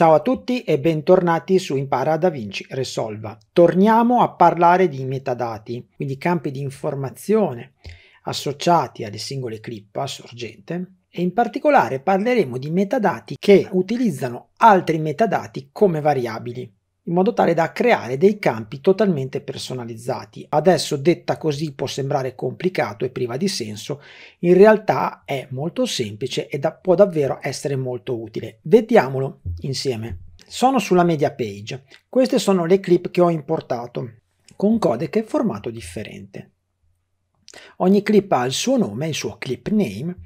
Ciao a tutti e bentornati su Impara da Vinci Resolva. Torniamo a parlare di metadati, quindi campi di informazione associati alle singole clip a sorgente e in particolare parleremo di metadati che utilizzano altri metadati come variabili in modo tale da creare dei campi totalmente personalizzati. Adesso detta così può sembrare complicato e priva di senso, in realtà è molto semplice e da, può davvero essere molto utile. Vediamolo insieme. Sono sulla media page. Queste sono le clip che ho importato con codec e formato differente. Ogni clip ha il suo nome, il suo clip name,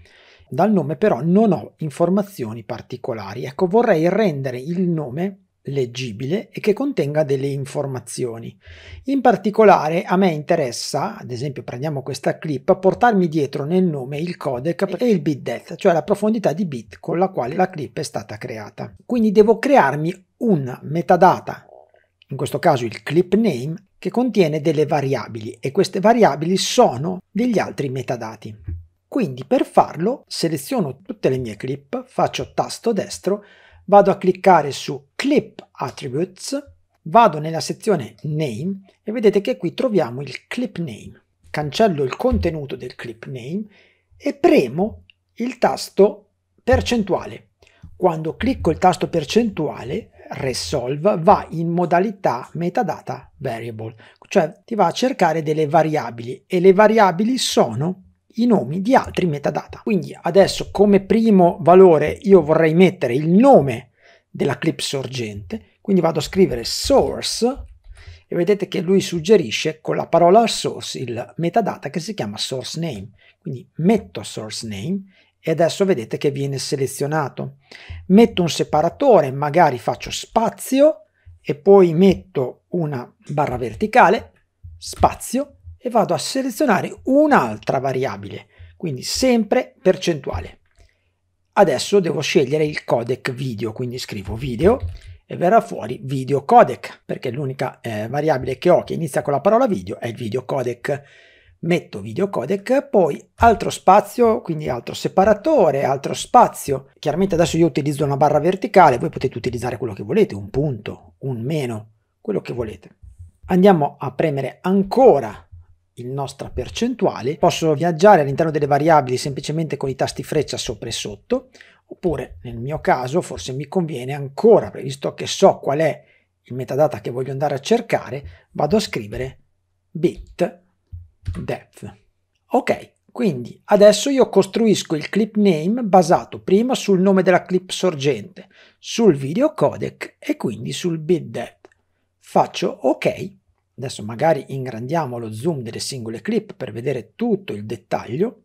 dal nome però non ho informazioni particolari. Ecco, vorrei rendere il nome leggibile e che contenga delle informazioni. In particolare a me interessa, ad esempio prendiamo questa clip, portarmi dietro nel nome il codec e il bit depth, cioè la profondità di bit con la quale la clip è stata creata. Quindi devo crearmi un metadata, in questo caso il clip name, che contiene delle variabili e queste variabili sono degli altri metadati. Quindi per farlo seleziono tutte le mie clip, faccio tasto destro, vado a cliccare su clip attributes, vado nella sezione name e vedete che qui troviamo il clip name. Cancello il contenuto del clip name e premo il tasto percentuale. Quando clicco il tasto percentuale, resolve va in modalità metadata variable, cioè ti va a cercare delle variabili e le variabili sono i nomi di altri metadata. Quindi adesso come primo valore io vorrei mettere il nome della clip sorgente, quindi vado a scrivere source e vedete che lui suggerisce con la parola source il metadata che si chiama source name, quindi metto source name e adesso vedete che viene selezionato. Metto un separatore, magari faccio spazio e poi metto una barra verticale, spazio e vado a selezionare un'altra variabile, quindi sempre percentuale adesso devo scegliere il codec video, quindi scrivo video e verrà fuori video codec, perché l'unica eh, variabile che ho che inizia con la parola video è il video codec. Metto video codec, poi altro spazio, quindi altro separatore, altro spazio. Chiaramente adesso io utilizzo una barra verticale, voi potete utilizzare quello che volete, un punto, un meno, quello che volete. Andiamo a premere ancora il nostra percentuale, posso viaggiare all'interno delle variabili semplicemente con i tasti freccia sopra e sotto, oppure nel mio caso forse mi conviene ancora, visto che so qual è il metadata che voglio andare a cercare, vado a scrivere bit depth. Ok, quindi adesso io costruisco il clip name basato prima sul nome della clip sorgente, sul video codec e quindi sul bit depth. Faccio ok Adesso magari ingrandiamo lo zoom delle singole clip per vedere tutto il dettaglio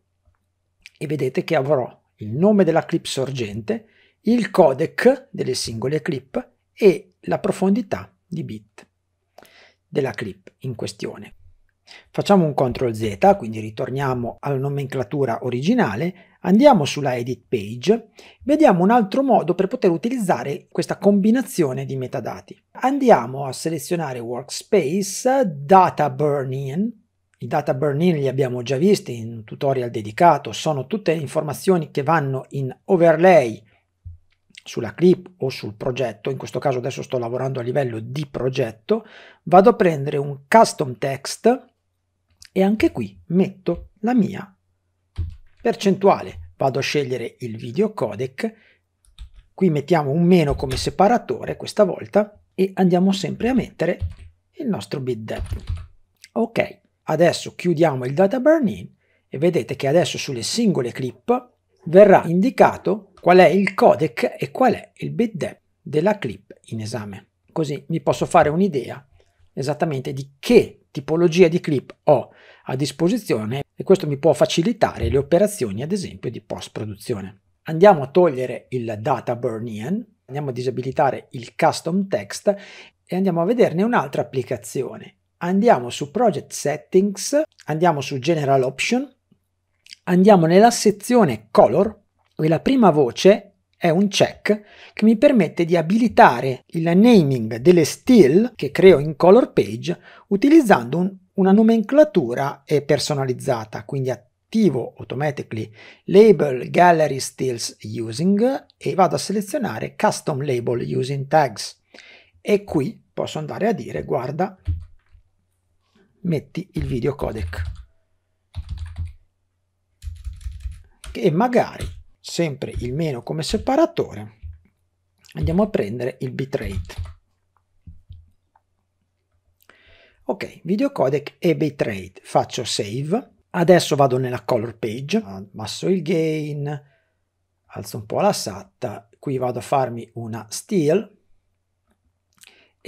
e vedete che avrò il nome della clip sorgente, il codec delle singole clip e la profondità di bit della clip in questione. Facciamo un CTRL Z, quindi ritorniamo alla nomenclatura originale, andiamo sulla edit page, vediamo un altro modo per poter utilizzare questa combinazione di metadati. Andiamo a selezionare workspace, data burn-in, i data burn-in li abbiamo già visti in un tutorial dedicato, sono tutte informazioni che vanno in overlay sulla clip o sul progetto, in questo caso adesso sto lavorando a livello di progetto, vado a prendere un custom text e anche qui metto la mia percentuale. Vado a scegliere il video codec, qui mettiamo un meno come separatore questa volta e andiamo sempre a mettere il nostro bit depth. Ok, adesso chiudiamo il data burn-in e vedete che adesso sulle singole clip verrà indicato qual è il codec e qual è il bit depth della clip in esame. Così mi posso fare un'idea esattamente di che tipologia di clip ho a disposizione e questo mi può facilitare le operazioni ad esempio di post produzione. Andiamo a togliere il data burn-in, andiamo a disabilitare il custom text e andiamo a vederne un'altra applicazione. Andiamo su project settings, andiamo su general option, andiamo nella sezione color e la prima voce è un check che mi permette di abilitare il naming delle still che creo in color page utilizzando un, una nomenclatura personalizzata, quindi attivo automatically label gallery stills using e vado a selezionare custom label using tags e qui posso andare a dire guarda metti il video codec e magari sempre il meno come separatore, andiamo a prendere il bitrate. Ok, video codec e bitrate, faccio save. Adesso vado nella color page, abbasso il gain, alzo un po' la satta, qui vado a farmi una steel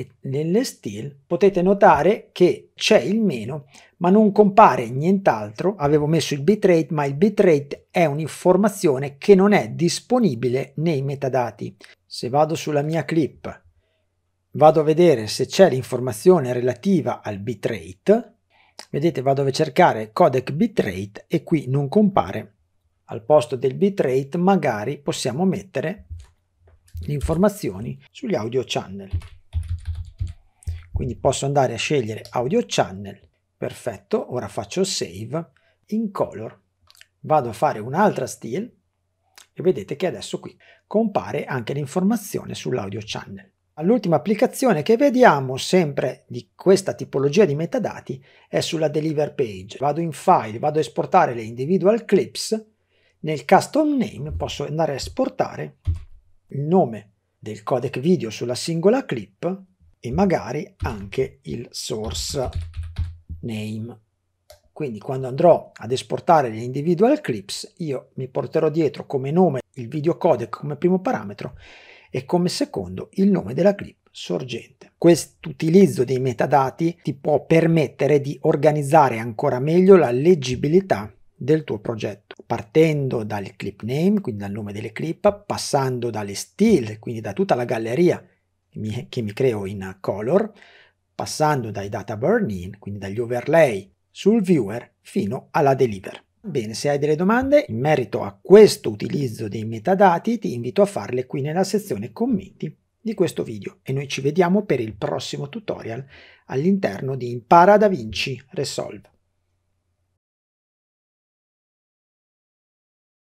e nelle still potete notare che c'è il meno ma non compare nient'altro, avevo messo il bitrate ma il bitrate è un'informazione che non è disponibile nei metadati. Se vado sulla mia clip vado a vedere se c'è l'informazione relativa al bitrate, vedete vado a cercare codec bitrate e qui non compare. Al posto del bitrate magari possiamo mettere le informazioni sugli audio channel. Quindi posso andare a scegliere audio channel, perfetto, ora faccio save in color. Vado a fare un'altra steel e vedete che adesso qui compare anche l'informazione sull'audio channel. L'ultima applicazione che vediamo, sempre di questa tipologia di metadati, è sulla deliver page. Vado in file, vado a esportare le individual clips, nel custom name posso andare a esportare il nome del codec video sulla singola clip e magari anche il source name. Quindi quando andrò ad esportare gli individual clips, io mi porterò dietro come nome il video codec come primo parametro e come secondo il nome della clip sorgente. Quest'utilizzo dei metadati ti può permettere di organizzare ancora meglio la leggibilità del tuo progetto, partendo dal clip name, quindi dal nome delle clip, passando dalle still, quindi da tutta la galleria che mi, creo in color, passando dai data burn in, quindi dagli overlay sul viewer fino alla deliver. Bene, se hai delle domande in merito a questo utilizzo dei metadati ti invito a farle qui nella sezione commenti di questo video e noi ci vediamo per il prossimo tutorial all'interno di Impara Da Vinci Resolve.